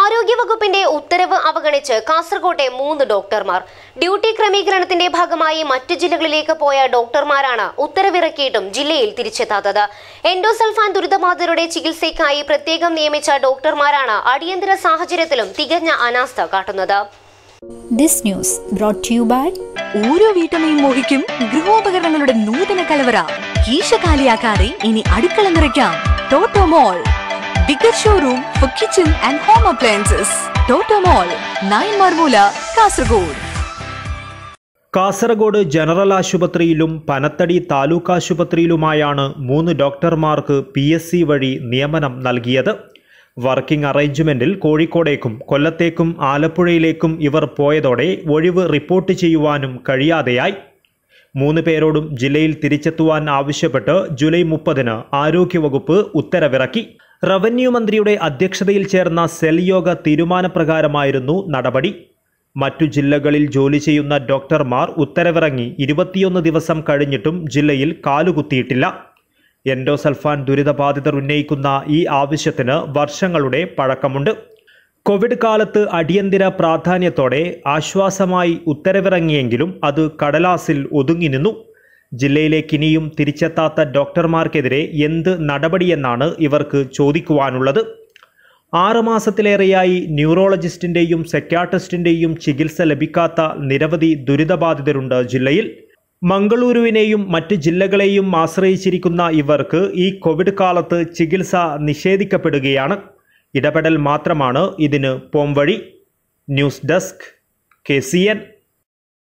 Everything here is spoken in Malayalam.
ആരോഗ്യവകുപ്പിന്റെ ഉത്തരവ് അവഗണിച്ച് കാസർകോട്ടെ മൂന്ന് ഡോക്ടർമാർ ഡ്യൂട്ടി ക്രമീകരണത്തിന്റെ ഭാഗമായി മറ്റു ജില്ലകളിലേക്ക് പോയ ഡോക്ടർമാരാണ് ഉത്തരവിറക്കിയിട്ടും ജില്ലയിൽ തിരിച്ചെത്താത്തത് എൻഡോസൾഫാൻ ദുരിതബാധിതരുടെ ചികിത്സയ്ക്കായി പ്രത്യേകം നിയമിച്ച ഡോക്ടർമാരാണ് അടിയന്തര സാഹചര്യത്തിലും തികഞ്ഞ അനാസ്ഥ കാട്ടുന്നത് ദിസ് ന്യൂസ് ഓരോ വീട്ടമ്മയും മോഹിക്കും ഗൃഹോപകരണങ്ങളുടെ നൂതന കലവറ കീശ കാലിയാക്കാതെ ഇനി അടുക്കള നിറയ്ക്കാം Total Mall bigger showroom for kitchen and home appliances. Total Mall, 9 Marmula, Kasaragod Kasaragod general ആശുപത്രിയിലും പനത്തടി താലൂക്ക് ആശുപത്രിയിലുമായാണ് മൂന്ന് ഡോക്ടർമാർക്ക് പി എസ് സി വഴി നിയമനം നൽകിയത് വർക്കിംഗ് അറേഞ്ച്മെന്റിൽ കോഴിക്കോടേക്കും കൊല്ലത്തേക്കും ആലപ്പുഴയിലേക്കും ഇവർ പോയതോടെ ഒഴിവ് റിപ്പോർട്ട് ചെയ്യുവാനും കഴിയാതെയായി മൂന്ന് പേരോടും ജില്ലയിൽ തിരിച്ചെത്തുവാൻ ആവശ്യപ്പെട്ട് ജൂലൈ മുപ്പതിന് ആരോഗ്യവകുപ്പ് ഉത്തരവിറക്കി റവന്യൂ മന്ത്രിയുടെ അധ്യക്ഷതയിൽ ചേർന്ന സെൽ യോഗ തീരുമാനപ്രകാരമായിരുന്നു നടപടി മറ്റു ജില്ലകളിൽ ജോലി ചെയ്യുന്ന ഡോക്ടർമാർ ഉത്തരവിറങ്ങി ഇരുപത്തിയൊന്ന് ദിവസം കഴിഞ്ഞിട്ടും ജില്ലയിൽ കാലുകുത്തിയിട്ടില്ല എൻഡോസൾഫാൻ ദുരിതബാധിതർ ഉന്നയിക്കുന്ന ഈ ആവശ്യത്തിന് വർഷങ്ങളുടെ പഴക്കമുണ്ട് കോവിഡ് കാലത്ത് അടിയന്തര പ്രാധാന്യത്തോടെ ആശ്വാസമായി ഉത്തരവിറങ്ങിയെങ്കിലും അത് കടലാസിൽ ഒതുങ്ങി നിന്നു ജില്ലയിലേക്ക് ഇനിയും തിരിച്ചെത്താത്ത ഡോക്ടർമാർക്കെതിരെ എന്ത് നടപടിയെന്നാണ് ഇവർക്ക് ചോദിക്കുവാനുള്ളത് ആറുമാസത്തിലേറെയായി ന്യൂറോളജിസ്റ്റിൻ്റെയും സെക്യാട്രിസ്റ്റിൻ്റെയും ചികിത്സ ലഭിക്കാത്ത നിരവധി ദുരിതബാധിതരുണ്ട് ജില്ലയിൽ മംഗളൂരുവിനെയും മറ്റ് ജില്ലകളെയും ആശ്രയിച്ചിരിക്കുന്ന ഇവർക്ക് ഈ കോവിഡ് കാലത്ത് ചികിത്സ നിഷേധിക്കപ്പെടുകയാണ് ഇടപെടൽ മാത്രമാണ് ഇതിന് പോംവഴി ന്യൂസ് ഡെസ്ക് കെ